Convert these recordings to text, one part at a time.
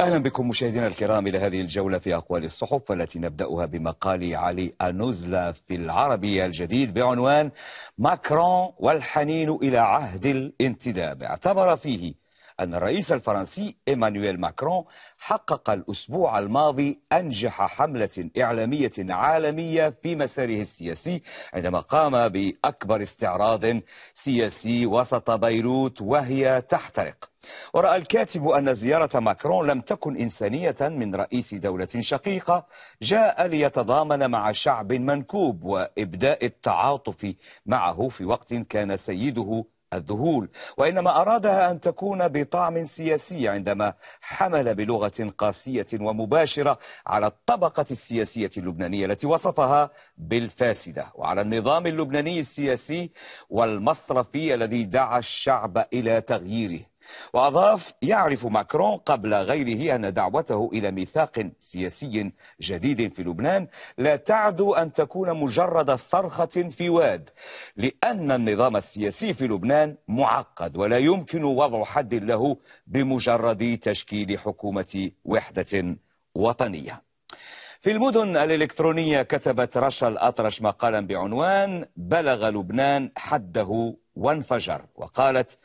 أهلا بكم مشاهدينا الكرام إلى هذه الجولة في أقوال الصحف التي نبدأها بمقال علي أنوزلا في العربية الجديد بعنوان ماكرون والحنين إلى عهد الانتداب اعتبر فيه أن الرئيس الفرنسي إيمانويل ماكرون حقق الأسبوع الماضي أنجح حملة إعلامية عالمية في مساره السياسي عندما قام بأكبر استعراض سياسي وسط بيروت وهي تحترق ورأى الكاتب أن زيارة ماكرون لم تكن إنسانية من رئيس دولة شقيقة جاء ليتضامن مع شعب منكوب وإبداء التعاطف معه في وقت كان سيده الذهول وإنما أرادها أن تكون بطعم سياسي عندما حمل بلغة قاسية ومباشرة على الطبقة السياسية اللبنانية التي وصفها بالفاسدة وعلى النظام اللبناني السياسي والمصرفي الذي دعا الشعب إلى تغييره وأضاف يعرف ماكرون قبل غيره أن دعوته إلى ميثاق سياسي جديد في لبنان لا تعدو أن تكون مجرد صرخة في واد لأن النظام السياسي في لبنان معقد ولا يمكن وضع حد له بمجرد تشكيل حكومة وحدة وطنية في المدن الإلكترونية كتبت رشا الأطرش مقالا بعنوان بلغ لبنان حده وانفجر وقالت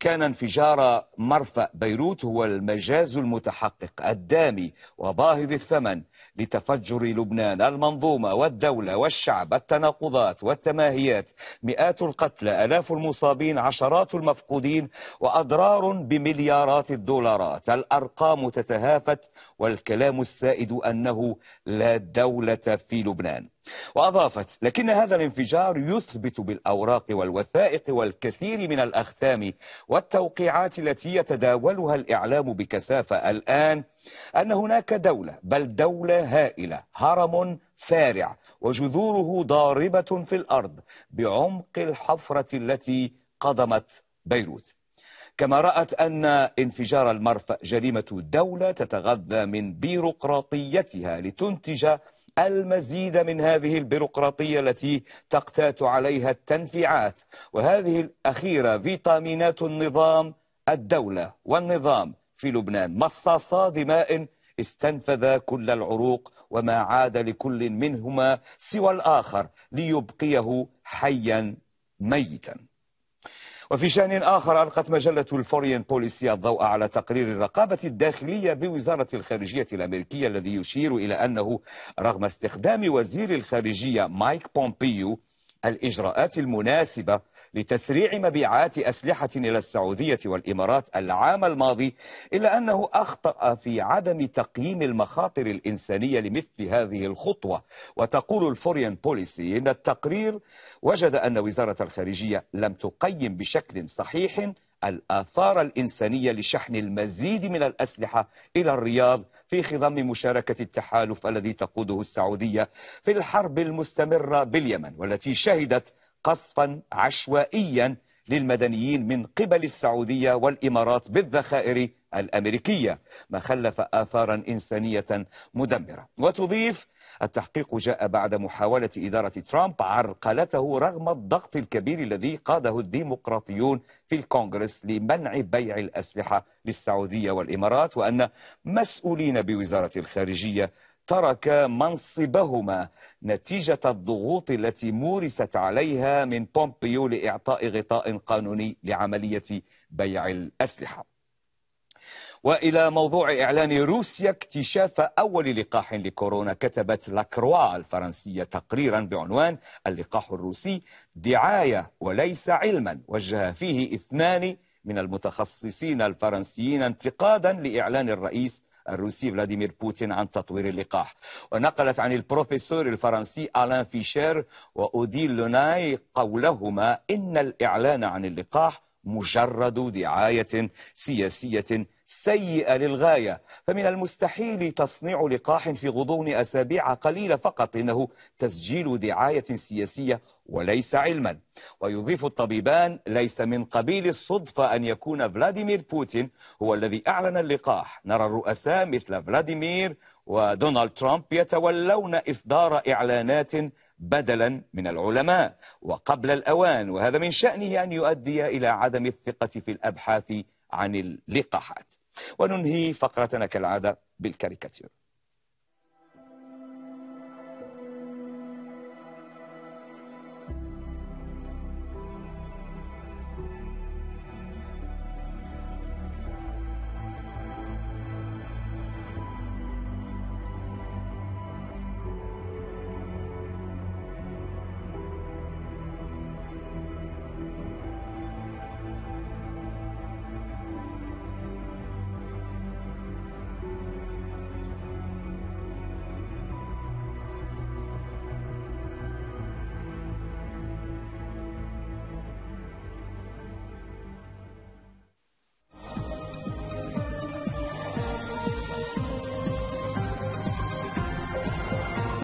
كان انفجار مرفأ بيروت هو المجاز المتحقق الدامي وباهظ الثمن لتفجر لبنان المنظومة والدولة والشعب التناقضات والتماهيات مئات القتلى ألاف المصابين عشرات المفقودين وأضرار بمليارات الدولارات الأرقام تتهافت والكلام السائد أنه لا دولة في لبنان وأضافت لكن هذا الانفجار يثبت بالأوراق والوثائق والكثير من الأختام والتوقيعات التي يتداولها الإعلام بكثافة الآن أن هناك دولة بل دولة هائلة هرم فارع وجذوره ضاربة في الأرض بعمق الحفرة التي قضمت بيروت كما رأت أن انفجار المرفأ جريمة دولة تتغذى من بيروقراطيتها لتنتج المزيد من هذه البيروقراطية التي تقتات عليها التنفيعات وهذه الأخيرة فيتامينات النظام الدولة والنظام في لبنان مصاصا دماء استنفذ كل العروق وما عاد لكل منهما سوى الآخر ليبقيه حيا ميتا وفي شأن آخر ألقت مجلة الفورين بوليسي الضوء على تقرير الرقابة الداخلية بوزارة الخارجية الأمريكية الذي يشير إلى أنه رغم استخدام وزير الخارجية مايك بومبيو الإجراءات المناسبة لتسريع مبيعات أسلحة إلى السعودية والإمارات العام الماضي إلا أنه أخطأ في عدم تقييم المخاطر الإنسانية لمثل هذه الخطوة وتقول الفوريان بوليسي إن التقرير وجد أن وزارة الخارجية لم تقيم بشكل صحيح الآثار الإنسانية لشحن المزيد من الأسلحة إلى الرياض في خضم مشاركة التحالف الذي تقوده السعودية في الحرب المستمرة باليمن والتي شهدت قصفا عشوائيا للمدنيين من قبل السعودية والإمارات بالذخائر الأمريكية ما خلف آثارا إنسانية مدمرة وتضيف التحقيق جاء بعد محاولة إدارة ترامب عرقلته رغم الضغط الكبير الذي قاده الديمقراطيون في الكونغرس لمنع بيع الأسلحة للسعودية والإمارات وأن مسؤولين بوزارة الخارجية ترك منصبهما نتيجة الضغوط التي مورست عليها من بومبيو لإعطاء غطاء قانوني لعملية بيع الأسلحة والى موضوع اعلان روسيا اكتشاف اول لقاح لكورونا كتبت لاكروا الفرنسيه تقريرا بعنوان اللقاح الروسي دعايه وليس علما وجه فيه اثنان من المتخصصين الفرنسيين انتقادا لاعلان الرئيس الروسي فلاديمير بوتين عن تطوير اللقاح ونقلت عن البروفيسور الفرنسي ألان فيشير وأوديل لوناي قولهما إن الإعلان عن اللقاح مجرد دعاية سياسية سيئة للغاية فمن المستحيل تصنيع لقاح في غضون أسابيع قليلة فقط إنه تسجيل دعاية سياسية وليس علما ويضيف الطبيبان ليس من قبيل الصدفة أن يكون فلاديمير بوتين هو الذي أعلن اللقاح نرى الرؤساء مثل فلاديمير ودونالد ترامب يتولون إصدار إعلانات بدلا من العلماء وقبل الأوان وهذا من شأنه أن يؤدي إلى عدم الثقة في الأبحاث عن اللقاحات وننهي فقرتنا كالعادة بالكاريكاتير